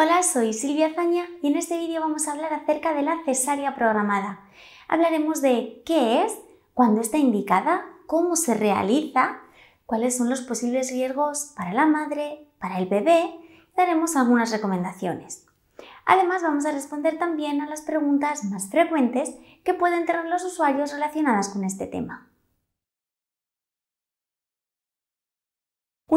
Hola, soy Silvia Zaña y en este vídeo vamos a hablar acerca de la cesárea programada. Hablaremos de qué es, cuándo está indicada, cómo se realiza, cuáles son los posibles riesgos para la madre, para el bebé y daremos algunas recomendaciones. Además, vamos a responder también a las preguntas más frecuentes que pueden tener los usuarios relacionadas con este tema.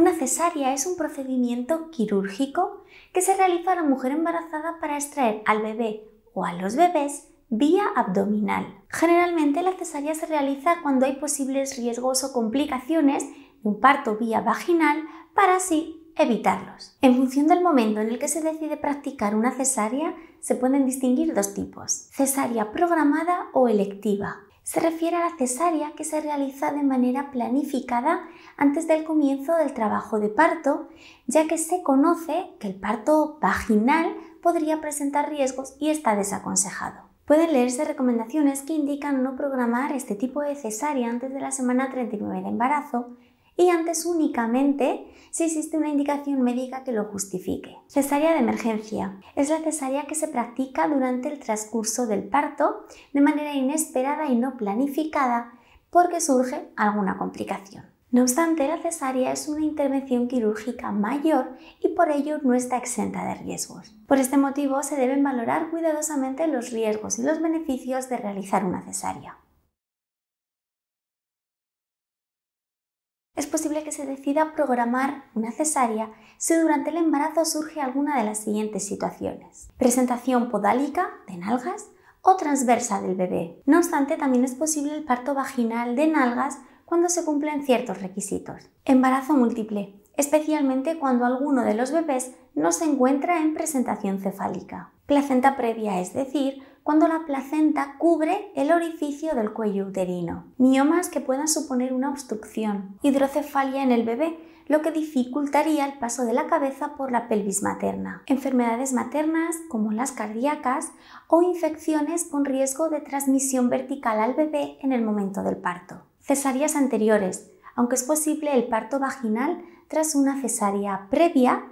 Una cesárea es un procedimiento quirúrgico que se realiza a la mujer embarazada para extraer al bebé o a los bebés vía abdominal. Generalmente la cesárea se realiza cuando hay posibles riesgos o complicaciones de un parto vía vaginal para así evitarlos. En función del momento en el que se decide practicar una cesárea, se pueden distinguir dos tipos, cesárea programada o electiva. Se refiere a la cesárea que se realiza de manera planificada antes del comienzo del trabajo de parto, ya que se conoce que el parto vaginal podría presentar riesgos y está desaconsejado. Pueden leerse recomendaciones que indican no programar este tipo de cesárea antes de la semana 39 de embarazo, y antes únicamente si existe una indicación médica que lo justifique. Cesárea de emergencia. Es la cesárea que se practica durante el transcurso del parto de manera inesperada y no planificada porque surge alguna complicación. No obstante, la cesárea es una intervención quirúrgica mayor y por ello no está exenta de riesgos. Por este motivo, se deben valorar cuidadosamente los riesgos y los beneficios de realizar una cesárea. Es posible que se decida programar una cesárea si durante el embarazo surge alguna de las siguientes situaciones. Presentación podálica de nalgas o transversa del bebé. No obstante, también es posible el parto vaginal de nalgas cuando se cumplen ciertos requisitos. Embarazo múltiple, especialmente cuando alguno de los bebés no se encuentra en presentación cefálica. Placenta previa, es decir, cuando la placenta cubre el orificio del cuello uterino. Miomas que puedan suponer una obstrucción, hidrocefalia en el bebé, lo que dificultaría el paso de la cabeza por la pelvis materna. Enfermedades maternas como las cardíacas o infecciones con riesgo de transmisión vertical al bebé en el momento del parto. Cesáreas anteriores, aunque es posible el parto vaginal tras una cesárea previa,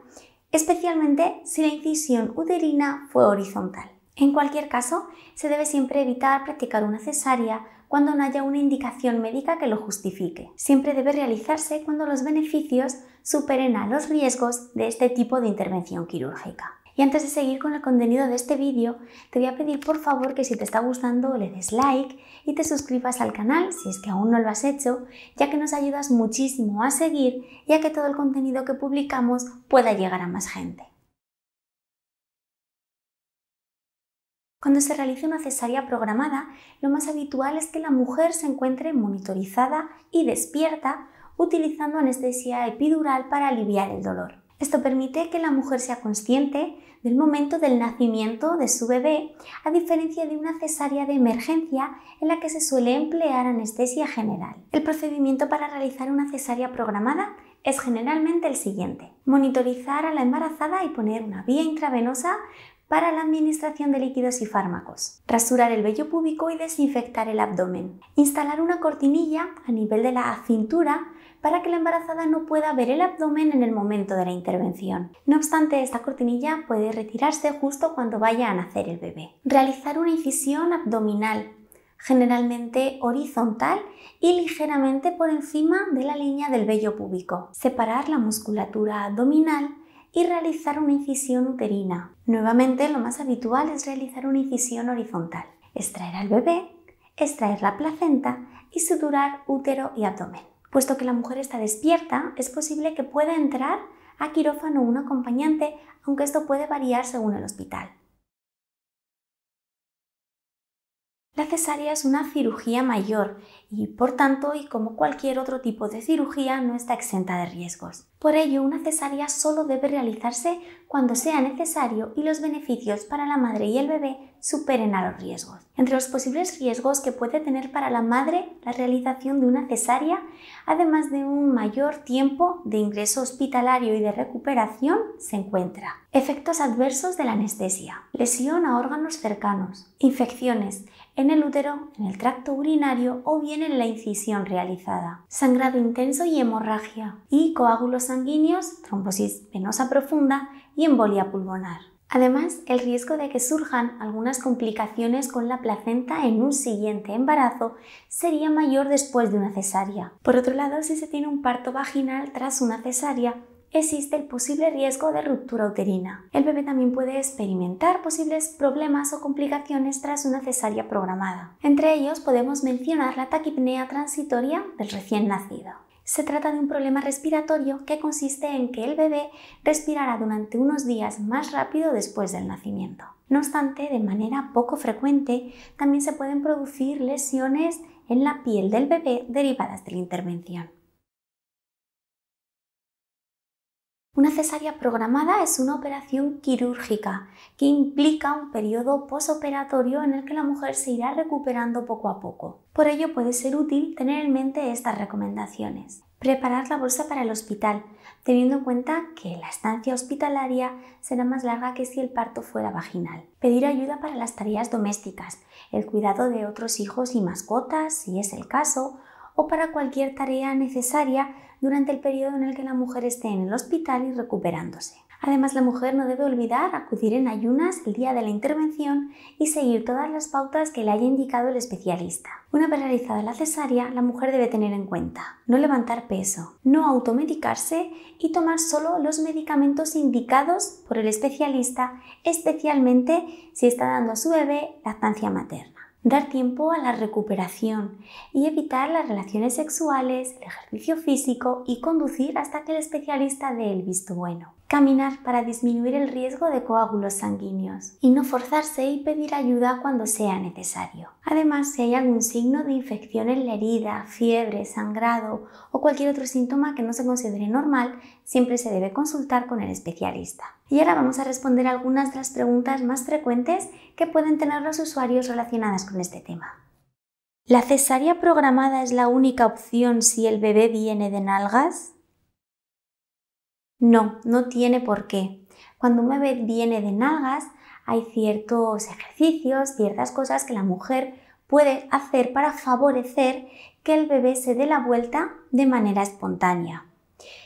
especialmente si la incisión uterina fue horizontal. En cualquier caso, se debe siempre evitar practicar una cesárea cuando no haya una indicación médica que lo justifique. Siempre debe realizarse cuando los beneficios superen a los riesgos de este tipo de intervención quirúrgica. Y antes de seguir con el contenido de este vídeo, te voy a pedir por favor que si te está gustando le des like y te suscribas al canal si es que aún no lo has hecho, ya que nos ayudas muchísimo a seguir y a que todo el contenido que publicamos pueda llegar a más gente. Cuando se realiza una cesárea programada, lo más habitual es que la mujer se encuentre monitorizada y despierta utilizando anestesia epidural para aliviar el dolor. Esto permite que la mujer sea consciente del momento del nacimiento de su bebé, a diferencia de una cesárea de emergencia en la que se suele emplear anestesia general. El procedimiento para realizar una cesárea programada es generalmente el siguiente. Monitorizar a la embarazada y poner una vía intravenosa para la administración de líquidos y fármacos, rasurar el vello púbico y desinfectar el abdomen, instalar una cortinilla a nivel de la cintura para que la embarazada no pueda ver el abdomen en el momento de la intervención. No obstante, esta cortinilla puede retirarse justo cuando vaya a nacer el bebé. Realizar una incisión abdominal generalmente horizontal y ligeramente por encima de la línea del vello púbico. Separar la musculatura abdominal y realizar una incisión uterina. Nuevamente, lo más habitual es realizar una incisión horizontal, extraer al bebé, extraer la placenta y suturar útero y abdomen. Puesto que la mujer está despierta, es posible que pueda entrar a quirófano un acompañante, aunque esto puede variar según el hospital. La cesárea es una cirugía mayor y, por tanto, y como cualquier otro tipo de cirugía, no está exenta de riesgos. Por ello, una cesárea solo debe realizarse cuando sea necesario y los beneficios para la madre y el bebé superen a los riesgos. Entre los posibles riesgos que puede tener para la madre la realización de una cesárea, además de un mayor tiempo de ingreso hospitalario y de recuperación, se encuentra efectos adversos de la anestesia, lesión a órganos cercanos, infecciones en el útero, en el tracto urinario o bien en la incisión realizada, sangrado intenso y hemorragia, y coágulos sanguíneos, trombosis venosa profunda y embolia pulmonar. Además, el riesgo de que surjan algunas complicaciones con la placenta en un siguiente embarazo sería mayor después de una cesárea. Por otro lado, si se tiene un parto vaginal tras una cesárea, existe el posible riesgo de ruptura uterina. El bebé también puede experimentar posibles problemas o complicaciones tras una cesárea programada. Entre ellos podemos mencionar la taquipnea transitoria del recién nacido. Se trata de un problema respiratorio que consiste en que el bebé respirará durante unos días más rápido después del nacimiento. No obstante, de manera poco frecuente, también se pueden producir lesiones en la piel del bebé derivadas de la intervención. Una cesárea programada es una operación quirúrgica que implica un periodo posoperatorio en el que la mujer se irá recuperando poco a poco. Por ello puede ser útil tener en mente estas recomendaciones. Preparar la bolsa para el hospital, teniendo en cuenta que la estancia hospitalaria será más larga que si el parto fuera vaginal. Pedir ayuda para las tareas domésticas, el cuidado de otros hijos y mascotas, si es el caso, o para cualquier tarea necesaria durante el periodo en el que la mujer esté en el hospital y recuperándose. Además, la mujer no debe olvidar acudir en ayunas el día de la intervención y seguir todas las pautas que le haya indicado el especialista. Una vez realizada la cesárea, la mujer debe tener en cuenta no levantar peso, no automedicarse y tomar solo los medicamentos indicados por el especialista, especialmente si está dando a su bebé lactancia materna dar tiempo a la recuperación y evitar las relaciones sexuales, el ejercicio físico y conducir hasta que el especialista dé el visto bueno. Caminar para disminuir el riesgo de coágulos sanguíneos y no forzarse y pedir ayuda cuando sea necesario. Además, si hay algún signo de infección en la herida, fiebre, sangrado o cualquier otro síntoma que no se considere normal, siempre se debe consultar con el especialista. Y ahora vamos a responder algunas de las preguntas más frecuentes que pueden tener los usuarios relacionadas con este tema. ¿La cesárea programada es la única opción si el bebé viene de nalgas? No, no tiene por qué. Cuando un bebé viene de nalgas, hay ciertos ejercicios, ciertas cosas que la mujer puede hacer para favorecer que el bebé se dé la vuelta de manera espontánea.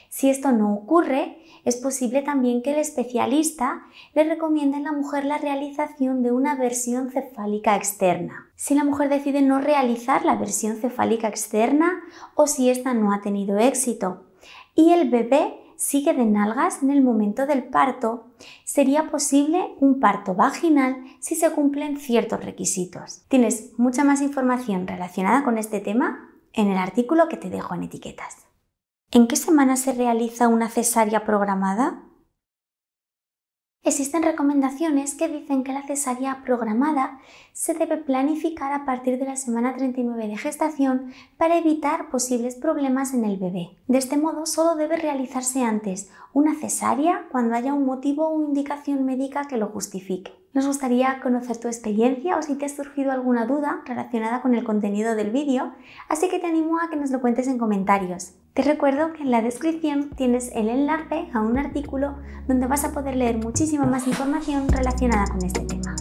Si esto no ocurre, es posible también que el especialista le recomiende a la mujer la realización de una versión cefálica externa. Si la mujer decide no realizar la versión cefálica externa o si esta no ha tenido éxito y el bebé sigue de nalgas en el momento del parto, sería posible un parto vaginal si se cumplen ciertos requisitos. Tienes mucha más información relacionada con este tema en el artículo que te dejo en etiquetas. ¿En qué semana se realiza una cesárea programada? Existen recomendaciones que dicen que la cesárea programada se debe planificar a partir de la semana 39 de gestación para evitar posibles problemas en el bebé. De este modo, solo debe realizarse antes una cesárea cuando haya un motivo o indicación médica que lo justifique. Nos gustaría conocer tu experiencia o si te ha surgido alguna duda relacionada con el contenido del vídeo, así que te animo a que nos lo cuentes en comentarios. Te recuerdo que en la descripción tienes el enlace a un artículo donde vas a poder leer muchísima más información relacionada con este tema.